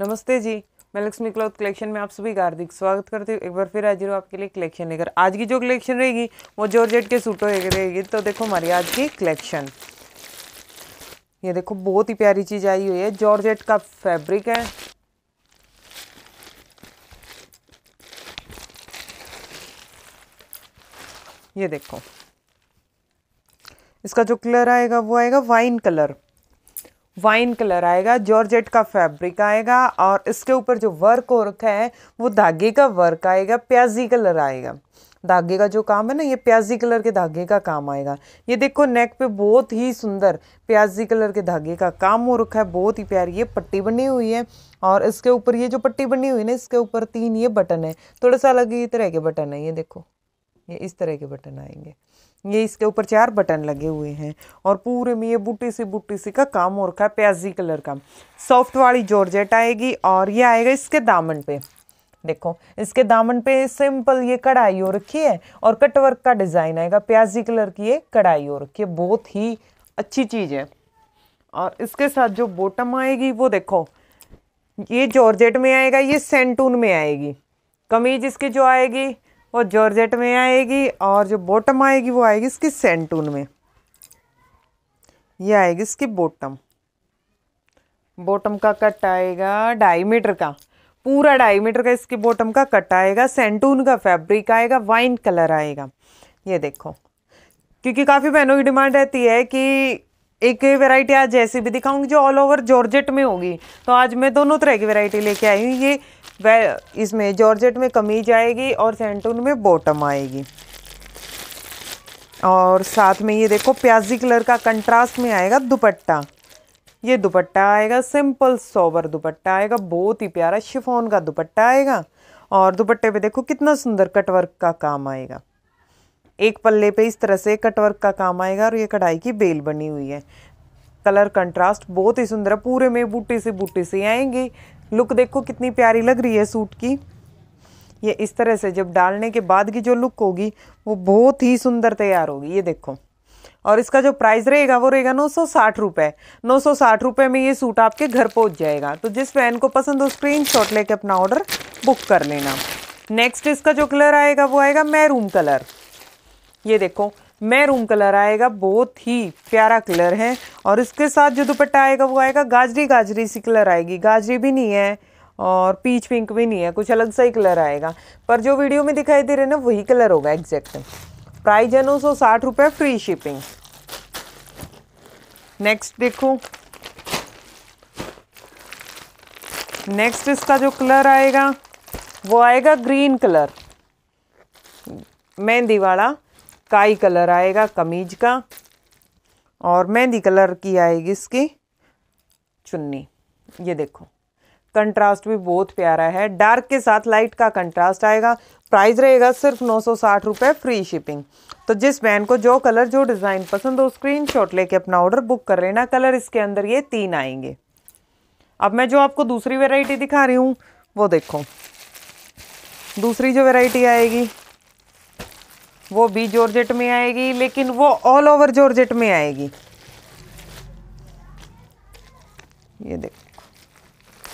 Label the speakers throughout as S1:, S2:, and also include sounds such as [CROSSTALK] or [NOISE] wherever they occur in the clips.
S1: नमस्ते जी मैं Lakshmi cloth collection में आप सभी का हार्दिक स्वागत करती हूँ एक बार फिर आज हूँ आपके लिए कलेक्शन लेकर आज की जो कलेक्शन रहेगी वो जॉर्जेट के सूटों रहेगी तो देखो हमारी आज की कलेक्शन ये देखो बहुत ही प्यारी चीज़ आई हुई है जॉर्जेट का फैब्रिक है ये देखो इसका जो कलर आएगा वो आएगा वाइन कलर वाइन कलर आएगा जॉर्जेट का फैब्रिक आएगा और इसके ऊपर जो वर्क हो रखा है वो धागे का वर्क आएगा प्याजी कलर आएगा धागे का जो काम है ना ये प्याजी कलर के धागे का काम आएगा ये देखो नेक पे बहुत ही सुंदर प्याजी कलर के धागे का काम हो रखा है बहुत ही प्यारी ये पट्टी बनी हुई है और इसके ऊपर ये जो पट्टी बनी हुई है ना इसके ऊपर तीन ये बटन है थोड़ा सा अलग ही तरह के बटन है ये देखो ये इस तरह के बटन आएंगे ये इसके ऊपर चार बटन लगे हुए हैं और पूरे में ये बूटी सी बूटी सी का काम और रखा है प्याजी कलर का सॉफ्ट वाली जॉर्जेट आएगी और ये आएगा इसके दामन पे देखो इसके दामन पे सिंपल ये कढ़ाई हो रखी है और कटवर्क का डिज़ाइन आएगा प्याजी कलर की ये कढ़ाई हो रखी है बहुत ही अच्छी चीज़ है और इसके साथ जो बॉटम आएगी वो देखो ये जॉर्जेट में आएगा ये सेंटून में आएगी कमीज इसकी जो आएगी वो जॉर्जेट में आएगी और जो बॉटम आएगी वो आएगी इसकी सेंटून में ये आएगी इसकी बॉटम बॉटम का कट आएगा ढाई मीटर का पूरा ढाई मीटर का इसकी बॉटम का कट आएगा सेंटून का फैब्रिक आएगा वाइन कलर आएगा ये देखो क्योंकि काफ़ी बहनों की डिमांड रहती है कि एक वेराइटी आज ऐसी भी दिखाऊंगी जो ऑल ओवर जॉर्जेट में होगी तो आज मैं दोनों तरह की वेराइटी लेके आई हूँ ये इसमें जॉर्जेट में कमीज आएगी और सेंटून में बॉटम आएगी और साथ में ये देखो प्याजी कलर का कंट्रास्ट में आएगा दुपट्टा ये दुपट्टा आएगा सिंपल सोबर दुपट्टा आएगा बहुत ही प्यारा शिफोन का दुपट्टा आएगा और दुपट्टे पे देखो कितना सुंदर कटवर्क का काम आएगा एक पल्ले पे इस तरह से कटवर्क का काम आएगा और ये कढ़ाई की बेल बनी हुई है कलर कंट्रास्ट बहुत ही सुंदर है पूरे में बूटे से बूटे से आएंगे लुक देखो कितनी प्यारी लग रही है सूट की ये इस तरह से जब डालने के बाद की जो लुक होगी वो बहुत ही सुंदर तैयार होगी ये देखो और इसका जो प्राइस रहेगा वो रहेगा नौ सौ साठ रुपये नौ सौ साठ रुपये में ये सूट आपके घर पहुंच जाएगा तो जिस फैन को पसंद हो स्क्रीन शॉट लेके अपना ऑर्डर बुक कर लेना नेक्स्ट इसका जो कलर आएगा वो आएगा मैरूम कलर ये देखो मैरूम कलर आएगा बहुत ही प्यारा कलर है और इसके साथ जो दुपट्टा आएगा वो आएगा गाजरी गाजरी सी कलर आएगी गाजरी भी नहीं है और पीच पिंक भी नहीं है कुछ अलग सा ही कलर आएगा पर जो वीडियो में दिखाई दे रहे ना वही कलर होगा एग्जैक्ट प्राइज है नौ सौ साठ रुपये फ्री शिपिंग नेक्स्ट देखो नेक्स्ट इसका जो कलर आएगा वो आएगा ग्रीन कलर मेहंदी वाला काई कलर आएगा कमीज का और मेहंदी कलर की आएगी इसकी चुन्नी ये देखो कंट्रास्ट भी बहुत प्यारा है डार्क के साथ लाइट का कंट्रास्ट आएगा प्राइस रहेगा सिर्फ नौ सौ साठ रुपये फ्री शिपिंग तो जिस बहन को जो कलर जो डिज़ाइन पसंद हो स्क्रीन शॉट लेके अपना ऑर्डर बुक कर लेना कलर इसके अंदर ये तीन आएंगे अब मैं जो आपको दूसरी वेराइटी दिखा रही हूँ वो देखो दूसरी जो वेराइटी आएगी वो भी जॉर्जेट में आएगी लेकिन वो ऑल ओवर जॉर्जेट में आएगी ये देखो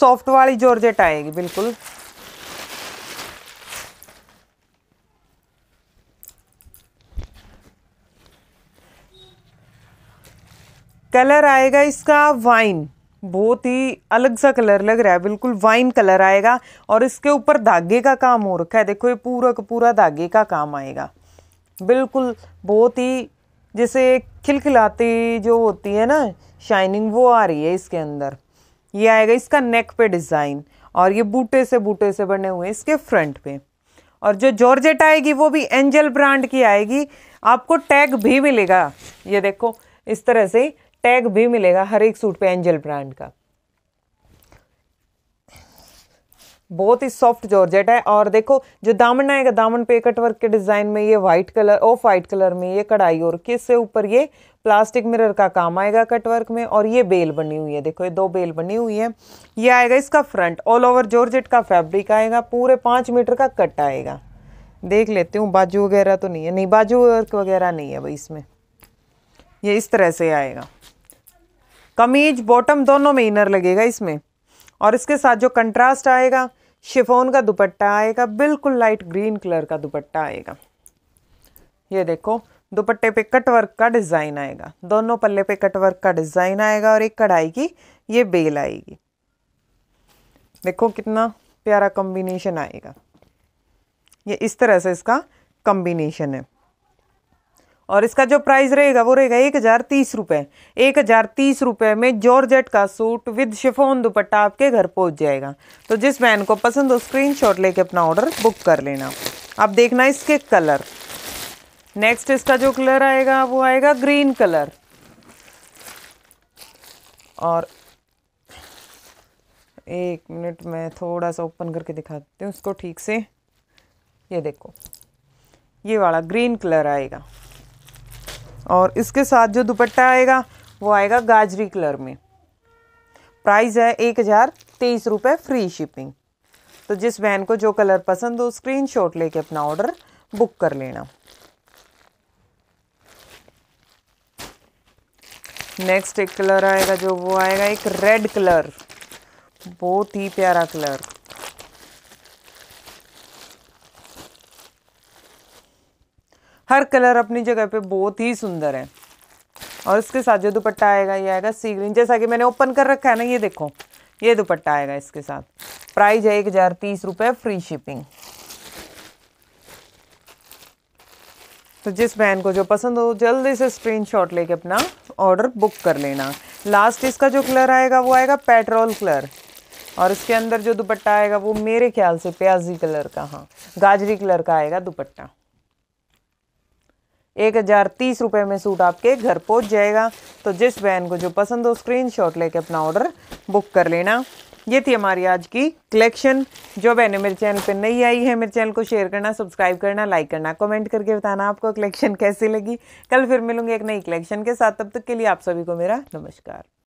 S1: सॉफ्ट वाली जॉर्जेट आएगी बिल्कुल कलर आएगा इसका वाइन बहुत ही अलग सा कलर लग रहा है बिल्कुल वाइन कलर आएगा और इसके ऊपर धागे का काम हो रखा है देखो ये पूरा का पूरा धागे का काम आएगा बिल्कुल बहुत ही जैसे खिलखिलाती जो होती है ना शाइनिंग वो आ रही है इसके अंदर ये आएगा इसका नेक पे डिज़ाइन और ये बूटे से बूटे से बने हुए इसके फ्रंट पे और जो जॉर्जेट आएगी वो भी एंजल ब्रांड की आएगी आपको टैग भी मिलेगा ये देखो इस तरह से टैग भी मिलेगा हर एक सूट पे एंजल ब्रांड का बहुत ही सॉफ्ट जॉर्जेट है और देखो जो दामन आएगा दामन पे कट वर्क के डिज़ाइन में ये white colour off white colour में ये कढ़ाई और किस से ऊपर ये प्लास्टिक मिरर का काम आएगा कट वर्क में और ये बेल बनी हुई है देखो ये दो बेल बनी हुई है ये आएगा इसका फ्रंट ऑल ओवर जॉर्जेट का फैब्रिक आएगा पूरे पाँच मीटर का कट आएगा देख लेती हूँ बाजू वगैरह तो नहीं है नहीं बाजू वर्क वगैरह नहीं है भाई इसमें ये इस तरह से आएगा कमीज बॉटम दोनों में इनर लगेगा इसमें और इसके साथ जो कंट्रास्ट आएगा शिफोन का दुपट्टा आएगा बिल्कुल लाइट ग्रीन कलर का दुपट्टा आएगा ये देखो दुपट्टे पे कट वर्क का डिज़ाइन आएगा दोनों पल्ले पे कट वर्क का डिज़ाइन आएगा और एक कढ़ाई की ये बेल आएगी देखो कितना प्यारा कॉम्बिनेशन आएगा ये इस तरह से इसका कॉम्बिनेशन है और इसका जो प्राइस रहेगा वो रहेगा एक हज़ार तीस रुपये एक हज़ार तीस रुपये में जॉर्जेट का सूट विद शिफोन दुपट्टा आपके घर पहुंच जाएगा तो जिस बहन को पसंद हो स्क्रीनशॉट लेके अपना ऑर्डर बुक कर लेना अब देखना इसके कलर नेक्स्ट इसका जो कलर आएगा वो आएगा ग्रीन कलर और एक मिनट में थोड़ा सा ओपन करके दिखा देती हूँ उसको ठीक से ये देखो ये वाला ग्रीन कलर आएगा और इसके साथ जो दुपट्टा आएगा वो आएगा गाजरी कलर में प्राइस है एक हज़ार तेईस रुपये फ्री शिपिंग तो जिस बहन को जो कलर पसंद हो स्क्रीन शॉट लेके अपना ऑर्डर बुक कर लेना नेक्स्ट एक कलर आएगा जो वो आएगा एक रेड कलर बहुत ही प्यारा कलर हर कलर अपनी जगह पे बहुत ही सुंदर है और इसके साथ जो दुपट्टा आएगा ये आएगा सी ग्रीन जैसा कि मैंने ओपन कर रखा है ना ये देखो ये दुपट्टा आएगा इसके साथ प्राइस है एक हज़ार तीस रुपये फ्री शिपिंग तो जिस बहन को जो पसंद हो जल्दी से स्क्रीनशॉट लेके अपना ऑर्डर बुक कर लेना लास्ट इसका जो कलर आएगा वो आएगा पेट्रोल कलर और इसके अंदर जो दुपट्टा आएगा वो मेरे ख्याल से प्याजी कलर का हाँ गाजरी कलर का आएगा दुपट्टा एक हज़ार तीस रुपये में सूट आपके घर पहुंच जाएगा तो जिस बहन को जो पसंद हो स्क्रीनशॉट लेके अपना ऑर्डर बुक कर लेना ये थी हमारी आज की कलेक्शन जो बहने मेरे चैनल पे नई आई है मेरे चैनल को शेयर करना सब्सक्राइब करना लाइक करना कमेंट करके बताना आपको कलेक्शन [LAUGHS] कैसी लगी कल फिर मिलूंगी एक नई कलेक्शन के साथ तब तक के लिए आप सभी को मेरा नमस्कार